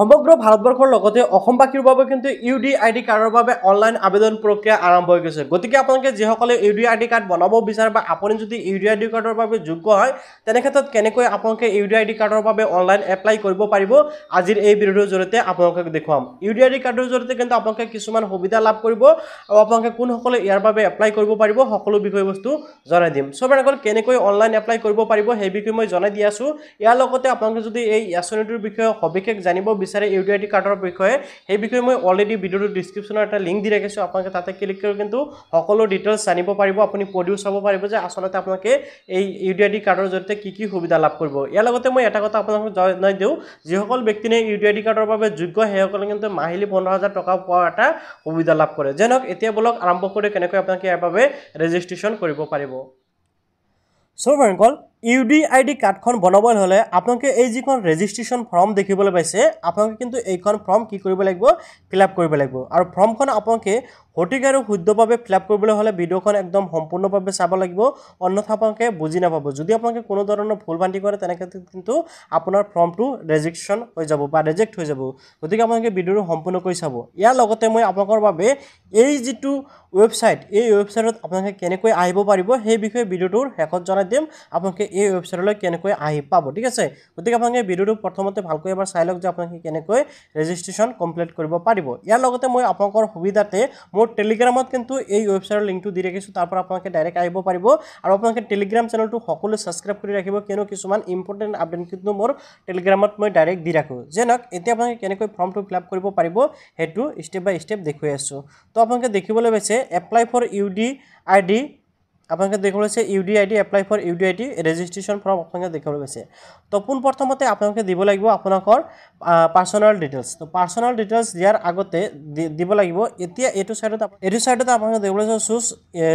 সমগ্ৰ ভাৰতবৰ্ষৰ লগতে অসমবাসীৰ বাবে কিন্তু ইউ ডি আই ডি কাৰ্ডৰ বাবে অনলাইন আবেদন প্ৰক্ৰিয়া আৰম্ভ হৈ গৈছে গতিকে আপোনালোকে যিসকলে U D I D card বনাব বিচাৰে বা আপুনি যদি ইউ ডি আই ডি কাৰ্ডৰ বাবে যোগ্য হয় তেনেক্ষেত্ৰত কেনেকৈ আপোনালোকে ইউ ডি আই ডি কাৰ্ডৰ বাবে অনলাইন এপ্লাই কৰিব পাৰিব আজিৰ এই ভিডিঅ'টোৰ জৰিয়তে আপোনালোকক দেখুৱাম ইউ ডি আই ডি কাৰ্ডৰ জৰিয়তে কিন্তু আপোনালোকে কিছুমান সুবিধা লাভ কৰিব আৰু আপোনালোকে কোনসকলে ইয়াৰ বাবে এপ্লাই কৰিব পাৰিব সকলো বিষয়বস্তু জনাই দিম চ' মানে অকল কেনেকৈ অনলাইন এপ্লাই কৰিব পাৰিব সেই বিষয়ে মই জনাই দি আছোঁ ইয়াৰ লগতে আপোনালোকে যদি এই আঁচনিটোৰ বিষয়ে সবিশেষ জানিব বিচাৰে ইউ ডি আই ডি কাৰ্ডৰ বিষয়ে সেই বিষয়ে মই অলৰেডি ভিডিঅ'টো ডিছক্ৰিপশ্যনৰ এটা লিংক দি ৰাখিছোঁ আপোনালোকে তাতে ক্লিক কৰি কিন্তু সকলো ডিটেইলছ জানিব পাৰিব আপুনি পঢ়িও চাব পাৰিব যে আচলতে আপোনালোকে এই ইউ ডি আই ডি কাৰ্ডৰ জৰিয়তে কি কি সুবিধা লাভ কৰিব ইয়াৰ লগতে মই এটা কথা আপোনালোকক জনাই দিওঁ যিসকল ব্যক্তি নে ইউ ডি আই ডি কাৰ্ডৰ বাবে যোগ্য সেইসকলে কিন্তু মাহিলী পোন্ধৰ হাজাৰ টকা পোৱাৰ এটা সুবিধা লাভ কৰে যেনক এতিয়া বোলক আৰম্ভ কৰি কেনেকৈ আপোনালোকে ইয়াৰ বাবে ৰেজিষ্ট্ৰেশ্যন কৰিব পাৰিব চ' ভাইকল ইউ ডি আই ডি কাৰ্ডখন বনাবলৈ হ'লে আপোনালোকে এই যিখন ৰেজিষ্ট্ৰেশ্যন ফৰ্ম দেখিবলৈ পাইছে আপোনালোকে কিন্তু এইখন ফৰ্ম কি কৰিব লাগিব ফিল আপ কৰিব লাগিব আৰু ফৰ্মখন আপোনালোকে সঠিক আৰু শুদ্ধভাৱে ফিল আপ কৰিবলৈ হ'লে ভিডিঅ'খন একদম সম্পূৰ্ণভাৱে চাব লাগিব অন্যথা আপোনালোকে বুজি নাপাব যদি আপোনালোকে কোনো ধৰণৰ ভুল ভান্তি কৰে তেনেক্ষেত্ৰত কিন্তু আপোনাৰ ফৰ্মটো ৰেজিষ্ট্ৰেশ্যন হৈ যাব বা ৰেজেক্ট হৈ যাব গতিকে আপোনালোকে ভিডিঅ'টো সম্পূৰ্ণকৈ চাব ইয়াৰ লগতে মই আপোনালোকৰ বাবে এই যিটো ৱেবছাইট এই ৱেবছাইটত আপোনালোকে কেনেকৈ আহিব পাৰিব সেই বিষয়ে ভিডিঅ'টোৰ শেষত জনাই দিম আপোনালোকে এই ৱেবছাইটলৈ কেনেকৈ আহি পাব ঠিক আছে গতিকে আপোনালোকে ভিডিঅ'টো প্ৰথমতে ভালকৈ এবাৰ চাই লওক যে আপোনালোকে কেনেকৈ ৰেজিষ্ট্ৰেশ্যন কমপ্লিট কৰিব পাৰিব ইয়াৰ লগতে মই আপোনালোকৰ সুবিধাতে মোৰ টেলিগ্ৰামত কিন্তু এই ৱেবছাইটৰ লিংকটো দি ৰাখিছোঁ তাৰপৰা আপোনালোকে ডাইৰেক্ট আহিব পাৰিব আৰু আপোনালোকে টেলিগ্ৰাম চেনেলটো সকলোৱে ছাবস্ক্ৰাইব কৰি ৰাখিব কিয়নো কিছুমান ইম্পৰ্টেণ্ট আপডেট কিন্তু মোৰ টেলিগ্ৰামত মই ডাইৰেক্ট দি ৰাখোঁ যেনক এতিয়া আপোনালোকে কেনেকৈ ফৰ্মটো ফিল আপ কৰিব পাৰিব সেইটো ষ্টেপ বাই ষ্টেপ দেখুৱাই আছোঁ তো আপোনালোকে দেখিবলৈ পাইছে apply for U D I D আপোনালোকে দেখিবলৈ পাইছে U D I D apply for U D I D registration form আপোনালোকে দেখিবলৈ পাইছে তো পোনপ্ৰথমতে আপোনালোকে দিব লাগিব আপোনালোকৰ পাৰ্চনেল ডিটেইলছ তো পাৰ্চনেল ডিটেইলছ দিয়াৰ আগতে দিব লাগিব এতিয়া এইটো ছাইডত এইটো ছাইডত আপোনালোকে দেখিবলৈ পাইছে চুজ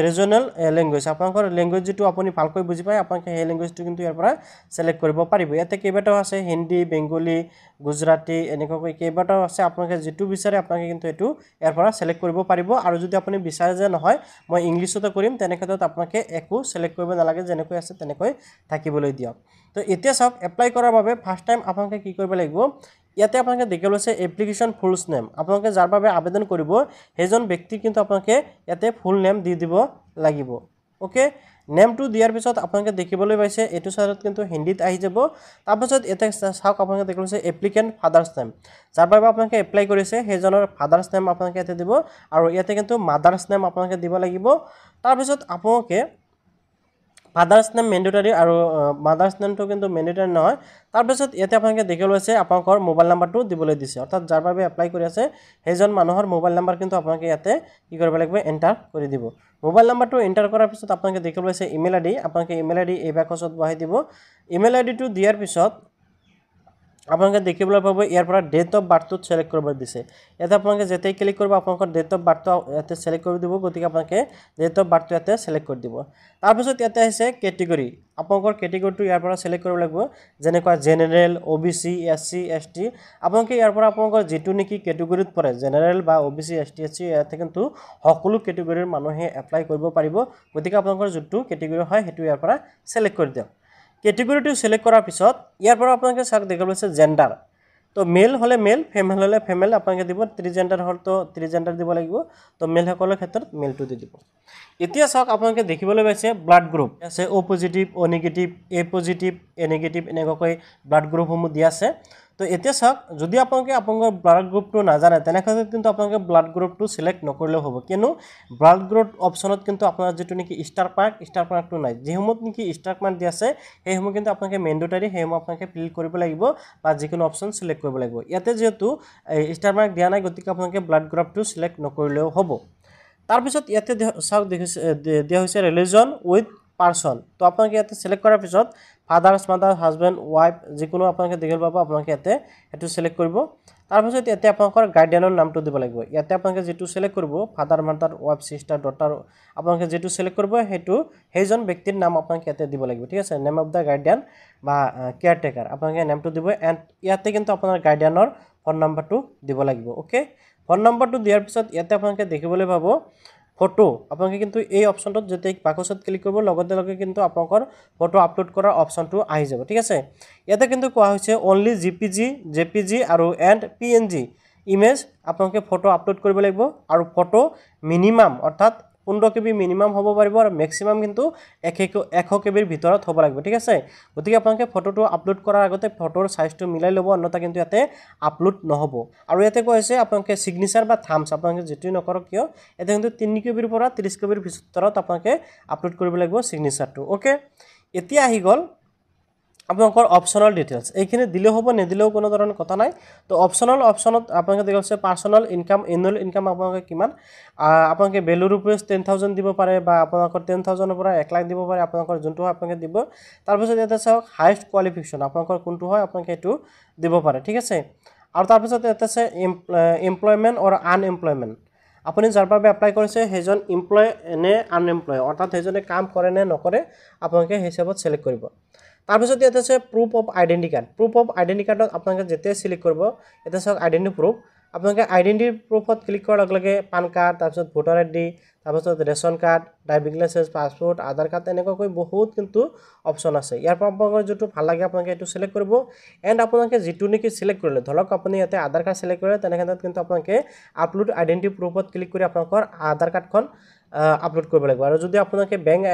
ৰিজনেল লেংগুৱেজ আপোনালোকৰ লেংগুৱেজ যিটো আপুনি ভালকৈ বুজি পায় আপোনালোকে সেই লেংগুৱেজটো কিন্তু ইয়াৰ পৰা ছিলেক্ট কৰিব পাৰিব ইয়াতে কেইবাটাও আছে হিন্দী বেংগলী গুজৰাটী এনেকুৱাকৈ কেইবাটাও আছে আপোনালোকে যিটো বিচাৰে আপোনালোকে কিন্তু এইটো ইয়াৰ পৰা ছিলেক্ট কৰিব পাৰিব আৰু যদি আপুনি বিচাৰে যে নহয় মই ইংলিছতে কৰিম তেনে ক্ষেত্ৰত আপনাকে একো সিলেক্ট কৰিব নালাগে যে আছে তেনে থাকিবলৈ দিয়ক তো এতিয়া সব এপ্লাই কৰাৰ বাবে ফাৰ্স্ট টাইম আপনাকে কি কৰিব লাগিব ইয়াতে আপনাকে দেখে লোসে এপ্লিকেশন ফুলস নেম আপনাকে যাৰ বাবে আবেদন কৰিব সেইজন ব্যক্তি কিন্তু আপনাকে ইয়াতে ফুল নেম দি দিব লাগিব ওকে নেমটো দিয়াৰ পিছত আপোনালোকে দেখিবলৈ পাইছে এইটো চাইডত কিন্তু হিন্দীত আহি যাব তাৰপাছত এতিয়া চাওক আপোনালোকে দেখিব পাইছে এপ্লিকেণ্ট ফাদাৰ্ছ নেম যাৰ বাবে আপোনালোকে এপ্লাই কৰিছে সেইজনৰ ফাদাৰ্ছ নেম আপোনালোকে ইয়াতে দিব আৰু ইয়াতে কিন্তু মাদাৰ্ছ নেম আপোনালোকে দিব লাগিব তাৰপিছত আপোনালোকে ফাদাৰ্ছ নেম মেণ্ডেটৰী আৰু মাদাৰ্ছ নেমটো কিন্তু মেণ্ডেটৰী নহয় তাৰপিছত ইয়াতে আপোনালোকে দেখি লৈছে আপোনালোকৰ মোবাইল নাম্বাৰটো দিবলৈ দিছে অৰ্থাৎ যাৰ বাবে এপ্লাই কৰি আছে সেইজন মানুহৰ মোবাইল নাম্বাৰ কিন্তু আপোনালোকে ইয়াতে কি কৰিব লাগিব এণ্টাৰ কৰি দিব মোবাইল নাম্বাৰটো এণ্টাৰ কৰাৰ পিছত আপোনালোকে দেখি লৈছে ইমেইল আই ডি আপোনালোকে ইমেইল আই ডি এই বাকচত বহাই দিব ইমেইল আই ডিটো দিয়াৰ পিছত আপনাদের দেখি পাব ইয়ারপর ডেট অফ বার্থ সিলেক্ট করবার দিছে এতে আপনাদের যেতে ক্লিক করব আপনার ডেট অফ বার্থ এতে সিলেক্ট করে দিব গতি আপনাদের ডেট অফ বার্থ এতে সিলেক্ট করে দিব তারপর এতে আছে ক্যাটেগরি আপনার ক্যাটেগরিটা ইয়ারপর সিলেক্ট করব লাগবে যেন জেনারেল ও বিসি এস সি এস টি আপনাদের ইয়ারপর আপনার যে নাকি ক্যাটেগরিত পড়ে জেনারেল বা ও বিসি এস টি এস সি এতে কিন্তু সকল ক্যাটেগরির মানুষে এপ্লাই করব পড়ব গতি আপনার যুক্ত ক্যাটেগরি হয় সেটা ইয়ারপর সিলেক্ট করে দিয়ক কেটেগৰীটো চিলেক্ট কৰাৰ পিছত ইয়াৰ পৰা আপোনালোকে চাওক দেখা পাইছে জেণ্ডাৰ তো মেল হলে মেল ফেমেল হলে ফেমেল আপোনালোকে দিব ত্ৰি জেণ্ডাৰ হল তো জেণ্ডাৰ দিব লাগিব তো মেলসকলৰ ক্ষেত্ৰত মেলটো দি দিব এতিয়া চাওক আপোনালোকে দেখিবলৈ পাইছে ব্লাড গ্ৰুপ আছে O' positive O' negative A positive A negative এনেকুৱাকৈ ব্লাড গ্ৰুপসমূহ সমূহ আছে তো এতিয়া চাওক যদি আপোনালোকে আপোনালোকৰ ব্লাড গ্ৰুপটো নাজানে তেনেহ'লে কিন্তু আপোনালোকে ব্লাড গ্ৰুপটো ছিলেক্ট নকৰিলেও হ'ব কিয়নো ব্লাড গ্ৰুপ অপশ্যনত কিন্তু আপোনাৰ যিটো নেকি ষ্টাৰ পাৰ্ক ষ্টাৰ পাৰ্কটো নাই যিসমূহত নেকি ষ্টাৰ পাৰ্ক দি আছে সেইসমূহ কিন্তু আপোনালোকে মেণ্ডেটৰী সেইসমূহ আপোনালোকে ফিল কৰিব লাগিব বা যিকোনো অপশ্যন ছিলেক্ট কৰিব লাগিব ইয়াতে যিহেতু ষ্টাৰ পাৰ্ক দিয়া নাই গতিকে আপোনালোকে ব্লাড গ্ৰুপটো ছিলেক্ট নকৰিলেও হ'ব তাৰপিছত ইয়াতে চাওক দেখিছে দিয়া হৈছে ৰিলিজন উইথ পাৰ্চন তো আপোনালোকে ইয়াতে ছিলেক্ট কৰাৰ পিছত ফাদার্স মাদার হাজবেন্ড ওয়াইফ যিকোনো আপনাকে দিগল পাব আপনাকে এতে এটু সিলেক্ট করব তারপর এতে আপনার গাইডিয়ানের নামটো দিব লাগিব এতে আপনাকে যেটু সিলেক্ট কৰিব father mother wife sister daughter আপনাকে যেটু সিলেক্ট কৰিব হেতু হেজন ব্যক্তিৰ নাম আপনাকে এতে দিব লাগিব ঠিক আছে নেম অফ দা গাৰ্ডিয়ান বা কেয়াৰটেকাৰ আপনাকে নামটো দিব এণ্ড ইয়াতে কিন্তু আপোনাৰ গাইডিয়ানেৰ ফোন নম্বৰটো দিব লাগিব ওকে ফোন নম্বৰটো দিয়াৰ পিছত ইয়াতে আপনাকে দেখিবলৈ পাব ফটো আপনাদের কিন্তু এই অপশনটা যদি বাকসত ক্লিক করবো লগে কিন্তু আপনার ফটো আপলোড করার অপশনটু আহি যাব ঠিক আছে এতে কিন্তু কোয়া হয়েছে অনলি জিপিজি জেপিজি আর এন্ড পিএনজি ইমেজ আপনাদের ফটো আপলোড করবো আর ফটো মিনিমাম অর্থাৎ পোন্ধৰ কে বি মিনিমাম হ'ব পাৰিব আৰু মেক্সিমাম কিন্তু এশ কে বিৰ ভিতৰত হ'ব লাগিব ঠিক আছে গতিকে আপোনালোকে ফটোটো আপলোড কৰাৰ আগতে ফটোৰ চাইজটো মিলাই ল'ব অন্যথা কিন্তু ইয়াতে আপলোড নহ'ব আৰু ইয়াতে কৈছে আপোনালোকে ছিগনেচাৰ বা থাম্ছ আপোনালোকে যিটোৱেই নকৰক কিয় ইয়াতে কিন্তু তিনি কে বিৰ পৰা ত্ৰিছ কে বিৰ ভিতৰত আপোনালোকে আপলোড কৰিব লাগিব ছিগনেচাৰটো অ'কে এতিয়া আহি গ'ল আপোনালোকৰ অপচনেল ডিটেইলছ এইখিনি দিলেও হ'ব নিদিলেও কোনো ধৰণৰ কথা নাই তো অপচনেল অপচনত আপোনালোকে দেখা হৈছে পাৰ্চনেল ইনকাম এনুৱেল ইনকাম আপোনালোকে কিমান আপোনালোকে বেলু ৰুপিজ টেন থাউজেণ্ড দিব পাৰে বা আপোনালোকৰ টেন থাউজেণ্ডৰ পৰা এক লাখ দিব পাৰে আপোনালোকৰ যোনটো হয় আপোনালোকে দিব তাৰপিছত ইয়াতে চাওক হায়েষ্ট কোৱালিফিকেশ্যন আপোনালোকৰ কোনটো হয় আপোনালোকে সেইটো দিব পাৰে ঠিক আছে আৰু তাৰপিছত ইয়াতে আছে এমপ্লয়মেণ্ট অৰ আনএমপ্লয়মেণ্ট আপুনি যাৰ বাবে এপ্লাই কৰিছে সেইজন এমপ্লয় নে আনএমপ্লয় অৰ্থাৎ সেইজনে কাম কৰে নে নকৰে আপোনালোকে সেই হিচাপত চিলেক্ট কৰিব তাৰপিছত ইয়াত আছে proof of identity card proof of identity কাৰ্ডত আপোনালোকে যেতিয়াই চিলেক্ট কৰিব ইয়াতে চাওক আইডেণ্টি প্ৰুফ আপোনালোকে আইডেণ্টি প্ৰুফত ক্লিক কৰাৰ লগে লগে পান কাৰ্ড তাৰপিছত ভোটাৰ আই ডি তাৰপিছত ration card driving licence passport Aadhaar card এনেকুৱাকৈ বহুত কিন্তু অপশ্যন আছে ইয়াৰ পৰা আপোনালোকৰ যোনটো ভাল লাগে আপোনালোকে এইটো চিলেক্ট কৰিব এণ্ড আপোনালোকে যিটো নেকি চিলেক্ট কৰিলে ধৰক আপুনি ইয়াতে আধাৰ কাৰ্ড চিলেক্ট কৰিলে তেনেক্ষেত্ৰত কিন্তু আপোনালোকে আপলোড আইডেণ্টি প্ৰুফত ক্লিক কৰি আপোনালোকৰ আধাৰ কাৰ্ডখন আপলোড কৰিব লাগিব আৰু যদি আপনাকে ব্যাঙ্ক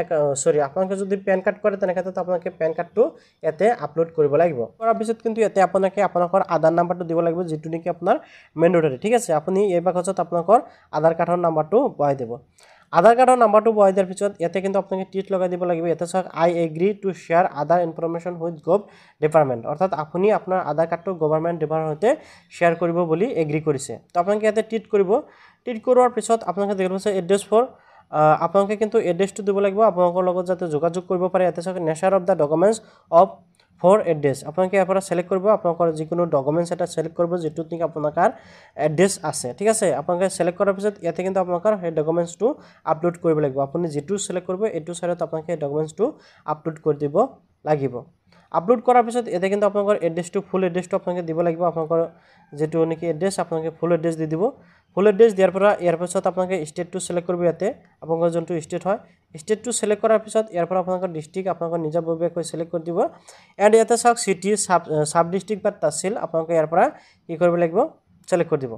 সৰি আপনাকে যদি পেন কাৰ্ড কৰে তেন ক্ষেত্ৰে আপনাকে প্যান কাৰ্ডটু এতে আপলোড কৰিব লাগিব কৰাৰ পিছত কিন্তু এতে আপনাকে আপনাৰ আধাৰ নাম্বাৰটা দিব লাগবে যেটু নাকি আপনাৰ ম্যান্ডোটাৰি ঠিক আছে আপুনি এই বাকত আপনাৰ আধাৰ কাৰ্ডৰ নাম্বাৰটু বহাই দিব আধাৰ কাৰ্ডৰ নাম্বাৰটু বয়াই দিয়াৰ পিছত এতে কিন্তু আপনাকে টিট লগাই দিব লাগিব এতে চাক I agree to share Aadhaar information with gov অৰ্থাৎ আপুনি আপোনাৰ আধাৰ কাৰ্ডটো কাৰ্ডটু গভৰ্নমেন্ট ডিপাৰ্টমেন্টে শেয়াৰ কৰিব বুলি এগ্ৰি কৰিছে তো আপনাকে এতে টিট কৰিব টিট কৰাৰ পিছত আপনাকে দেখবেন এড্ৰেছ ফৰ আপোনালোকে কিন্তু এড্ৰেছটো দিব লাগিব আপোনালোকৰ লগত যাতে যোগাযোগ কৰিব পাৰে ইয়াতে চাওক nature of the documents of for address আপোনালোকে ইয়াৰ পৰা চিলেক্ট কৰিব আপোনালোকৰ যিকোনো ডকুমেণ্টছ এটা চিলেক্ট কৰিব যিটোত নেকি আপোনাৰ এড্ৰেছ আছে ঠিক আছে আপোনালোকে চিলেক্ট কৰাৰ পিছত ইয়াতে কিন্তু আপোনালোকৰ সেই ডকুমেণ্টছটো আপলোড কৰিব লাগিব আপুনি যিটো চিলেক্ট কৰিব এইটো ছাইডত আপোনালোকে সেই ডকুমেণ্টছটো আপলোড কৰি দিব লাগিব আপলোড কৰাৰ পিছত এতিয়া কিন্তু আপোনালোকৰ এড্ৰেছটো ফুল এড্ৰেছটো আপোনালোকে দিব লাগিব আপোনালোকৰ যিটো নেকি এড্ৰেছ আপোনালোকে ফুল এড্ৰেছ দি দিব ফুল এড্ৰেছ দিয়াৰ পৰা ইয়াৰ পিছত আপোনালোকে ষ্টেটটো চিলেক্ট কৰিব ইয়াতে আপোনালোকৰ যোনটো ষ্টেট হয় ষ্টেটটো চিলেক্ট কৰাৰ পিছত ইয়াৰ পৰা আপোনালোকৰ ডিষ্ট্ৰিক্ট আপোনালোকৰ নিজাববীয়াকৈ চিলেক্ট কৰি দিব এণ্ড ইয়াতে চাওক চিটি চাব চাব ডিষ্ট্ৰিক্ট বা তহচিল আপোনালোকে ইয়াৰ পৰা কি কৰিব লাগিব চিলেক্ট কৰি দিব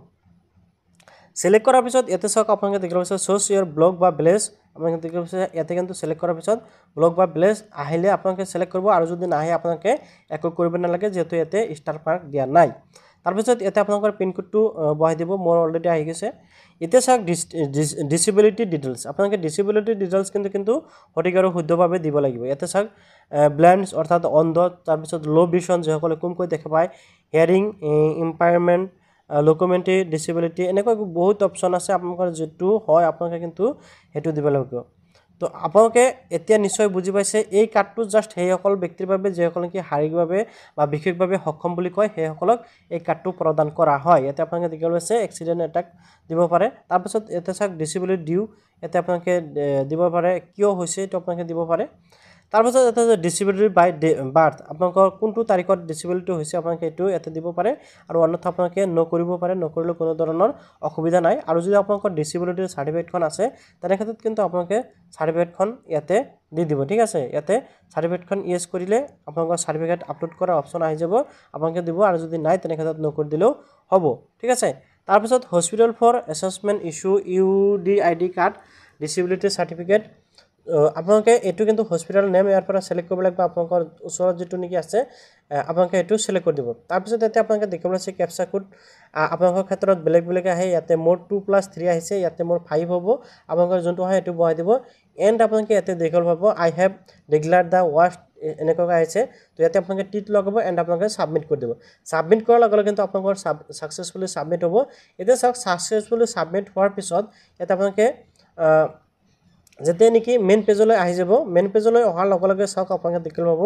সিলেক্ট করার পিছত এতে চক আপনাদের দেখ পিছন সোর্স ইয়ার ব্লক বা ভিলেজ আপনাদের দেখ পিছন এতে কিন্তু সিলেক্ট করার পিছন ব্লক বা ভিলেজ আহিলে আপনাদের সিলেক্ট করব আর যদি না আপনাকে একো করবে না লাগে যেহেতু এতে স্টার মার্ক দেওয়া নাই তারপর এতে আপনার পিনকোডটু বহাই দিব মোর অলরেডি আহি গেছে এতে চাক ডিসেবিলিটি ডিটেলস আপনাদের ডিসেবিলিটি ডিটেলস কিন্তু কিন্তু সঠিক আর শুদ্ধভাবে দিব লাগবে এতে চাক ব্লেন্ডস অর্থাৎ অন্ধ তারপর লো ভিশন যে সকলে কমক দেখা পায় হিয়ারিং ইম্পায়ারমেন্ট লকুমেণ্ট্ৰি ডিচিবিলিটি এনেকুৱা বহুত অপশ্যন আছে আপোনালোকৰ যিটো হয় আপোনালোকে কিন্তু সেইটো দিব লাগিব তো আপোনালোকে এতিয়া নিশ্চয় বুজি পাইছে এই কাৰ্ডটো জাষ্ট সেইসকল ব্যক্তিৰ বাবে যিসকল নেকি শাৰীৰিকভাৱে বা বিশেষভাৱে সক্ষম বুলি কয় সেইসকলক এই কাৰ্ডটো প্ৰদান কৰা হয় ইয়াতে আপোনালোকে দেখিবলৈ পাইছে এক্সিডেণ্ট এটাক দিব পাৰে তাৰপিছত ইয়াতে চাওক ডিচিবিলিটি দিওঁ ইয়াতে আপোনালোকে দিব পাৰে কিয় হৈছে এইটো আপোনালোকে দিব পাৰে তাৰপাছত এটা যে ডিচিবিলিটি বাই বাৰ্থ আপোনালোকৰ কোনটো তাৰিখত ডিচিবিলিটি হৈছে আপোনালোকে সেইটো ইয়াতে দিব পাৰে আৰু অন্যথা আপোনালোকে ন' কৰিব পাৰে নকৰিলেও কোনো ধৰণৰ অসুবিধা নাই আৰু যদি আপোনালোকৰ ডিচিবিলিটিৰ চাৰ্টিফিকেটখন আছে তেনে ক্ষেত্ৰত কিন্তু আপোনালোকে চাৰ্টিফিকেটখন ইয়াতে দি দিব ঠিক আছে ইয়াতে চাৰ্টিফিকেটখন ইউজ কৰিলে আপোনালোকৰ চাৰ্টিফিকেট আপলোড কৰা অপচন আহি যাব আপোনালোকে দিব আৰু যদি নাই তেনে ক্ষেত্ৰত নকৰি দিলেও হ'ব ঠিক আছে তাৰপিছত hospital for assessment issue U D I D card disability certificate আপোনালোকে এইটো কিন্তু হস্পিটেল নেম ইয়াৰ পৰা চিলেক্ট কৰিব লাগিব আপোনালোকৰ ওচৰত যিটো নেকি আছে আপোনালোকে সেইটো চিলেক্ট কৰি দিব তাৰপিছত ইয়াতে আপোনালোকে দেখিবলৈ আছে কেপচা কোড আপোনালোকৰ ক্ষেত্ৰত বেলেগ বেলেগ আহে ইয়াতে মোৰ টু প্লাছ থ্ৰী আহিছে ইয়াতে মোৰ ফাইভ হ'ব আপোনালোকৰ যোনটো হয় সেইটো বহাই দিব এণ্ড আপোনালোকে ইয়াতে দেখিবলৈ পাব I have regular the worst এনেকুৱাকৈ আহিছে তো ইয়াতে আপোনালোকে টিট লগাব এণ্ড আপোনালোকে ছাবমিট কৰি দিব ছাবমিট কৰাৰ লগে লগে কিন্তু আপোনালোকৰ ছাকচেছফুলি ছাবমিট হ'ব এতিয়া চাওক ছাকচেছফুলি ছাবমিট হোৱাৰ পিছত ইয়াতে আপোনালোকে যেতিয়া নেকি মেইন পেজলৈ আহি যাব মেইন পেজলৈ অহাৰ লগে লগে চাওক আপোনালোকে দেখিবলৈ পাব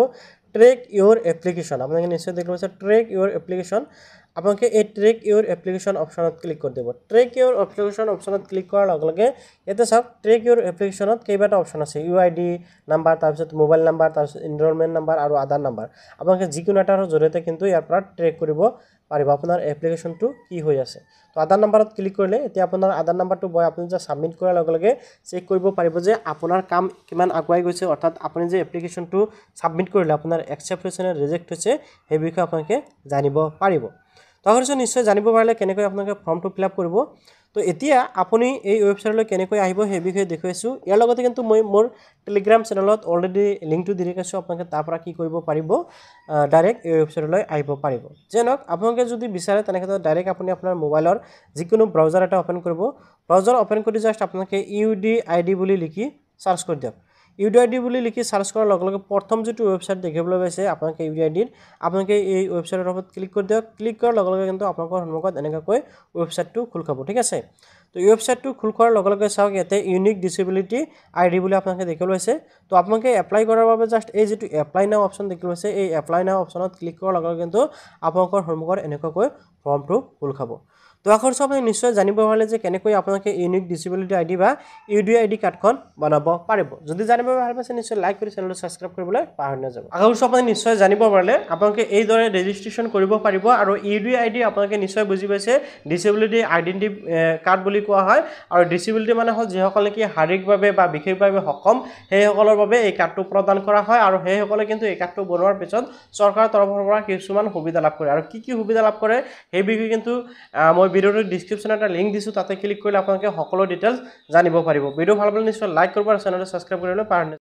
ট্ৰেক ইয়'ৰ এপ্লিকেশ্যন আপোনালোকে নিশ্চয় দেখিব পাইছে ট্ৰেক ইয়'ৰ এপ্লিকেশ্যন আপোনালোকে এই ট্ৰেক ইউৰ এপ্লিকেশ্যন অপশ্যনত ক্লিক কৰি দিব ট্ৰেক ইউৰ এপ্লিকেশ্যন অপশ্যনত ক্লিক কৰাৰ লগে লগে ইয়াতে চাওক ট্ৰেক ইউৰ এপ্লিকেশ্যনত কেইবাটাও অপশ্যন আছে ইউ আই ডি নাম্বাৰ তাৰপিছত মোবাইল নাম্বাৰ তাৰপিছত এনৰলমেণ্ট নাম্বাৰ আৰু আধাৰ নাম্বাৰ আপোনালোকে যিকোনো এটাৰ জৰিয়তে কিন্তু ইয়াৰ পৰা ট্ৰেক কৰিব পাৰিব আপোনাৰ এপ্লিকেশ্যনটো কি হৈ আছে তো আধাৰ নাম্বাৰত ক্লিক কৰিলে এতিয়া আপোনাৰ আধাৰ নাম্বাৰটো বয় আপুনি যে ছাবমিট কৰাৰ লগে লগে চেক কৰিব পাৰিব যে আপোনাৰ কাম কিমান আগুৱাই গৈছে অৰ্থাৎ আপুনি যে এপ্লিকেশ্যনটো ছাবমিট কৰিলে আপোনাৰ একচেপ্ট হৈছে নে ৰিজেক্ট হৈছে সেই বিষয়ে আপোনালোকে জানিব পাৰিব তাৰ পিছত নিশ্চয় জানিব পাৰিলে কেনেকৈ আপোনালোকে ফৰ্মটো ফিল আপ কৰিব তো এতিয়া আপুনি এই ৱেবছাইটলৈ কেনেকৈ আহিব সেই বিষয়ে দেখুৱাইছোঁ ইয়াৰ লগতে কিন্তু মই মোৰ টেলিগ্ৰাম চেনেলত অলৰেডি লিংকটো দি ৰাখিছোঁ আপোনালোকে তাৰ পৰা কি কৰিব পাৰিব ডাইৰেক্ট এই ৱেবছাইটলৈ আহিব পাৰিব যে নহওক আপোনালোকে যদি বিচাৰে তেনেক্ষেত্ৰত ডাইৰেক্ট আপুনি আপোনাৰ মোবাইলৰ যিকোনো ব্ৰাউজাৰ এটা অ'পেন কৰিব ব্ৰাউজাৰ অ'পেন কৰি জাষ্ট আপোনালোকে ইউ ডি আই ডি বুলি লিখি চাৰ্চ কৰি দিয়ক ইউ ডি আই ডি বুলি লিখি চাৰ্চ কৰাৰ লগে লগে প্ৰথম যিটো ৱেবছাইট দেখিবলৈ পাইছে আপোনালোকে ইউ ডি আই ডিত আপোনালোকে এই ৱেবছাইটৰ ওপৰত ক্লিক কৰি দিয়ক ক্লিক কৰাৰ লগে লগে কিন্তু আপোনালোকৰ সন্মুখত এনেকুৱাকৈ ৱেবছাইটটো খোল খাব ঠিক আছে তো ৱেবছাইটটো খোল কৰাৰ লগে লগে চাওক ইয়াতে ইউনিক ডিচেবিলিটি আই ডি বুলি আপোনালোকে দেখিবলৈ পাইছে তো আপোনালোকে এপ্লাই কৰাৰ বাবে জাষ্ট এই যিটো এপ্লাই নাও অপশ্যন দেখিবলৈ পাইছে এই এপ্লাই নাও অপশ্যনত ক্লিক কৰাৰ লগে লগে কিন্তু আপোনালোকৰ সন্মুখত এনেকুৱাকৈ ফৰ্মটো খোল খাব তো আশা কৰিছোঁ আপুনি নিশ্চয় জানিব পাৰিলে যে কেনেকৈ আপোনালোকে ইউনিক ডিচিবিলিটি আই ডি বা ইউ ডি আই ডি কাৰ্ডখন বনাব পাৰিব যদি জানিব ভাল পাইছে নিশ্চয় লাইক কৰি চেনেলটো ছাবস্ক্ৰাইব কৰিবলৈ পাহৰি নাযাব আশা কৰিছোঁ আপুনি নিশ্চয় জানিব পাৰিলে আপোনালোকে এইদৰে ৰেজিষ্ট্ৰেশ্যন কৰিব পাৰিব আৰু ইউ ডি আই ডি আপোনালোকে নিশ্চয় বুজি পাইছে ডিচেবিলিটি আইডেণ্টি কাৰ্ড বুলি কোৱা হয় আৰু ডিচেবিলিটি মানে হ'ল যিসকল নেকি শাৰীৰিকভাৱে বা বিশেষভাৱে সক্ষম সেইসকলৰ বাবে এই কাৰ্ডটো প্ৰদান কৰা হয় আৰু সেইসকলে কিন্তু এই কাৰ্ডটো বনোৱাৰ পিছত চৰকাৰৰ তৰফৰ পৰা কিছুমান সুবিধা লাভ কৰে আৰু কি কি সুবিধা লাভ কৰে সেই বিষয়ে কিন্তু মই ভিডিওটোৰ ডিছক্ৰিপশ্যনত এটা লিংক দিছোঁ তাতে ক্লিক কৰিলে আপোনালোকে সকলো ডিটেইলছ জানিব পাৰিব ভিডিঅ' ভাল পালে নিশ্চয় লাইক কৰিব আৰু চেনেলটো ছাবস্ক্ৰাইব কৰিবলৈ পাৰ